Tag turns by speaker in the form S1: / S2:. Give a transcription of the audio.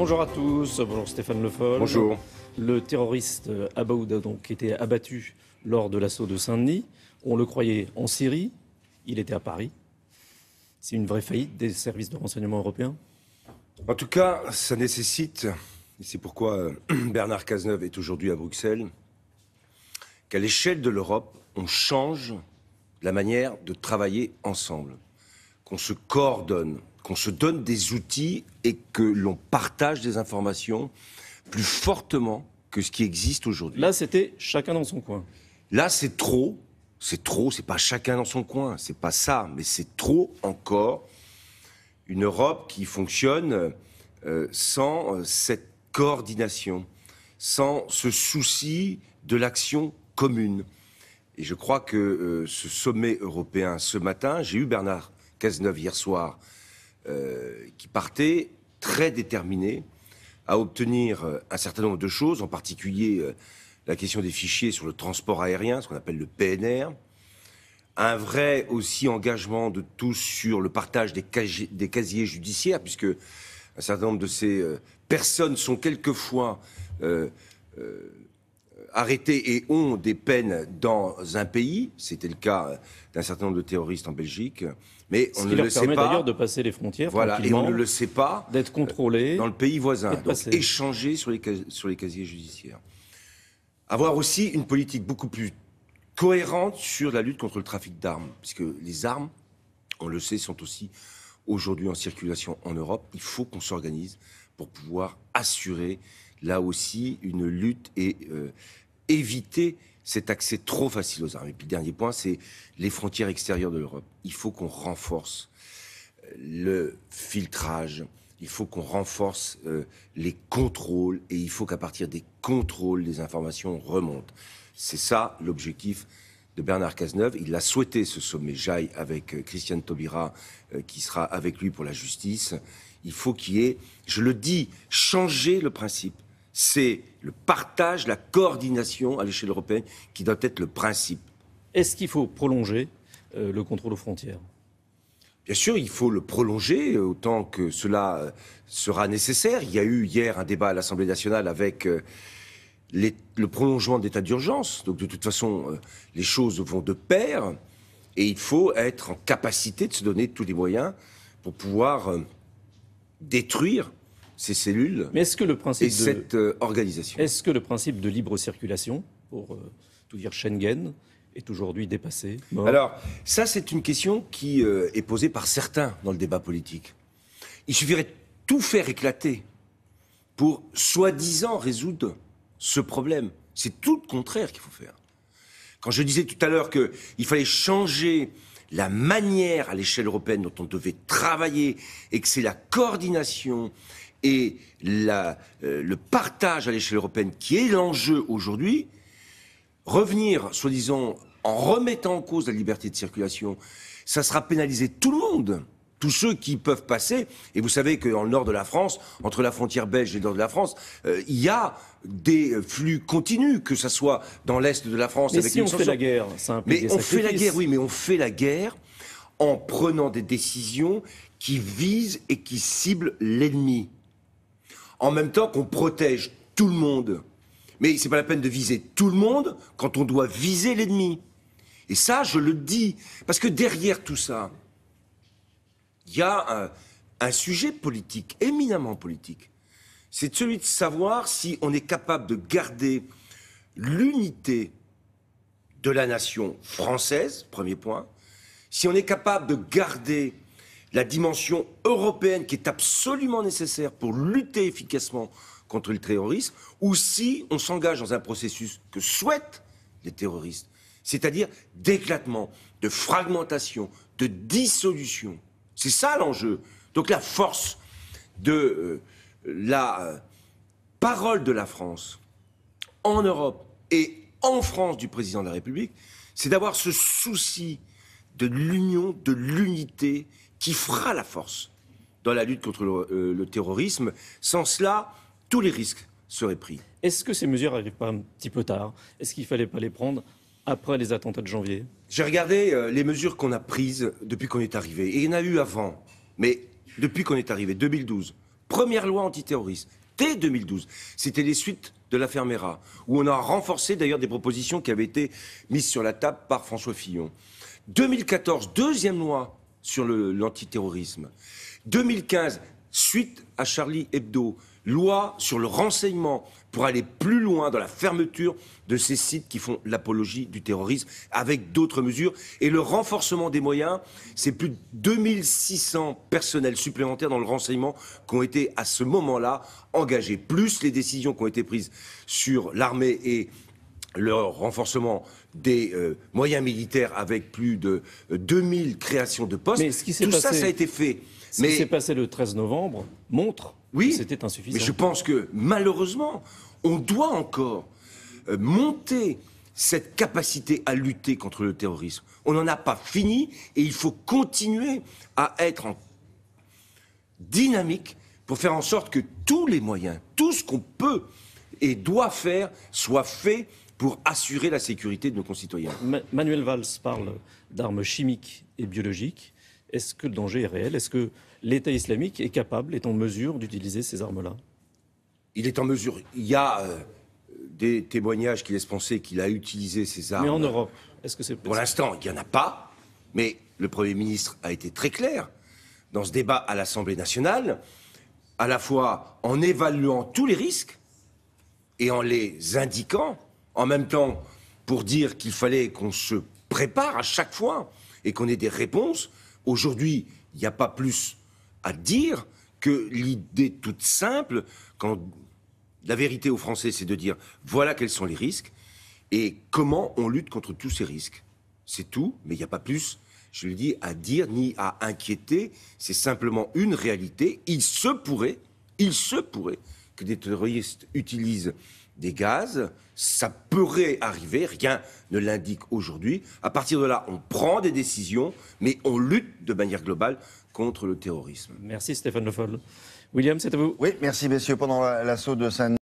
S1: Bonjour à tous, bonjour Stéphane Le Foll. Bonjour. Le terroriste euh, a donc été abattu lors de l'assaut de Saint-Denis. On le croyait en Syrie, il était à Paris. C'est une vraie
S2: faillite des services de renseignement européens En tout cas, ça nécessite, et c'est pourquoi euh, Bernard Cazeneuve est aujourd'hui à Bruxelles, qu'à l'échelle de l'Europe, on change la manière de travailler ensemble qu'on se coordonne, qu'on se donne des outils et que l'on partage des informations plus fortement que ce qui existe aujourd'hui. Là, c'était chacun dans son coin. Là, c'est trop. C'est trop. C'est pas chacun dans son coin. C'est pas ça. Mais c'est trop encore une Europe qui fonctionne euh, sans euh, cette coordination, sans ce souci de l'action commune. Et je crois que euh, ce sommet européen ce matin, j'ai eu Bernard Cazeneuve hier soir, euh, qui partait très déterminé à obtenir euh, un certain nombre de choses, en particulier euh, la question des fichiers sur le transport aérien, ce qu'on appelle le PNR, un vrai aussi engagement de tous sur le partage des, casiers, des casiers judiciaires, puisque un certain nombre de ces personnes sont quelquefois arrêtés et ont des peines dans un pays. C'était le cas d'un certain nombre de terroristes en Belgique. Mais on ne le sait permet pas. d'ailleurs de passer les frontières.
S1: Voilà, et on ne le sait
S2: pas. D'être contrôlé. Dans le pays voisin. Donc échanger sur sur les casiers judiciaires. Avoir aussi une politique beaucoup plus cohérente sur la lutte contre le trafic d'armes. Puisque les armes, on le sait, sont aussi aujourd'hui en circulation en Europe. Il faut qu'on s'organise pour pouvoir assurer là aussi une lutte et euh, éviter cet accès trop facile aux armes. Et puis dernier point, c'est les frontières extérieures de l'Europe. Il faut qu'on renforce euh, le filtrage, il faut qu'on renforce euh, les contrôles et il faut qu'à partir des contrôles, les informations remontent. C'est ça l'objectif de Bernard Cazeneuve. Il l'a souhaité, ce sommet. J'aille avec Christiane Taubira, qui sera avec lui pour la justice. Il faut qu'il y ait, je le dis, changer le principe c'est le partage, la coordination à l'échelle européenne qui doit être le principe. Est-ce qu'il faut prolonger euh, le contrôle aux frontières Bien sûr, il faut le prolonger euh, autant que cela euh, sera nécessaire. Il y a eu hier un débat à l'Assemblée nationale avec le prolongement de l'état d'urgence. Donc de toute façon, les choses vont de pair et il faut être en capacité de se donner tous les moyens pour pouvoir détruire ces cellules Mais est-ce que le principe et de, cette euh, organisation. Est-ce
S1: que le principe de libre circulation, pour euh, tout dire Schengen,
S2: est aujourd'hui dépassé Alors, ça, c'est une question qui euh, est posée par certains dans le débat politique. Il suffirait de tout faire éclater pour soi-disant résoudre ce problème. C'est tout le contraire qu'il faut faire. Quand je disais tout à l'heure qu'il fallait changer la manière à l'échelle européenne dont on devait travailler et que c'est la coordination et la, euh, le partage à l'échelle européenne qui est l'enjeu aujourd'hui, revenir, soi-disant, en remettant en cause la liberté de circulation, ça sera pénaliser tout le monde tous ceux qui peuvent passer. Et vous savez qu'en le nord de la France, entre la frontière belge et le nord de la France, euh, il y a des flux continus, que ce soit dans l'est de la France. Mais avec si on fait la guerre, ça Mais on fait la guerre, oui, mais on fait la guerre en prenant des décisions qui visent et qui ciblent l'ennemi en même temps qu'on protège tout le monde. Mais c'est pas la peine de viser tout le monde quand on doit viser l'ennemi. Et ça, je le dis, parce que derrière tout ça, il y a un, un sujet politique, éminemment politique. C'est celui de savoir si on est capable de garder l'unité de la nation française, premier point, si on est capable de garder la dimension européenne qui est absolument nécessaire pour lutter efficacement contre le terrorisme, ou si on s'engage dans un processus que souhaitent les terroristes, c'est-à-dire d'éclatement, de fragmentation, de dissolution. C'est ça l'enjeu. Donc la force de euh, la euh, parole de la France en Europe et en France du président de la République, c'est d'avoir ce souci de l'union, de l'unité qui fera la force dans la lutte contre euh, le, terrorisme. Sans cela, tous les risques
S1: seraient pris. Est-ce que ces mesures n'arrivent pas un petit peu tard Est-ce qu'il ne fallait pas les prendre après les
S2: attentats de janvier J'ai regardé euh, les mesures qu'on a prises depuis qu'on est arrivé. Et il y en a eu avant. Mais depuis qu'on est arrivé, 2012, première loi antiterroriste, dès 2012, c'était les suites de l'affaire Mera, où on a renforcé d'ailleurs des propositions qui avaient été mises sur la table par François Fillon. 2014, deuxième loi sur l'antiterrorisme. 2015, suite à Charlie Hebdo, loi sur le renseignement pour aller plus loin dans la fermeture de ces sites qui font l'apologie du terrorisme avec d'autres mesures et le renforcement des moyens. C'est plus de 2600 personnels supplémentaires dans le renseignement qui ont été à ce moment-là engagés, plus les décisions qui ont été prises sur l'armée et le renforcement des euh, moyens militaires avec plus de 2000 euh, créations de postes. Tout ça, ça a été fait. Ce qui s'est passé le 13 novembre montre que c'était insuffisant. Mais je pense que malheureusement, on doit encore euh, monter cette capacité à lutter contre le terrorisme. On n'en a pas fini et il faut continuer à être dynamique pour faire en sorte que tous les moyens, tout ce qu'on peut et doit faire, soit fait pour assurer la sécurité de nos concitoyens.
S1: Manuel Valls parle d'armes chimiques et biologiques. Est-ce que le danger est réel Est-ce que l'État islamique est capable, est en mesure d'utiliser ces armes-là Il est en mesure.
S2: Il y a euh, des témoignages qui laissent penser qu'il a utilisé ces armes. Mais en Europe, est-ce que c'est Pour l'instant, il n'y en a pas. Mais le Premier ministre a été très clair dans ce débat à l'Assemblée nationale, à la fois en évaluant tous les risques et en les indiquant en même temps pour dire qu'il fallait qu'on se prépare à chaque fois et qu'on ait des réponses. Aujourd'hui, il n'y a pas plus à dire que l'idée toute simple, quand la vérité aux Français, c'est de dire voilà quels sont les risques et comment on lutte contre tous ces risques. C'est tout, mais il n'y a pas plus, je le dis, à dire ni à inquiéter. C'est simplement une réalité. Il se pourrait, il se pourrait que des terroristes utilisent des gaz. Ça pourrait arriver, rien ne l'indique aujourd'hui. À partir de là, on prend des décisions, mais on lutte de manière globale contre le terrorisme. Merci
S1: Stéphane Le Foll. William, c'est à vous. Oui, merci messieurs. Pendant l'assaut de saint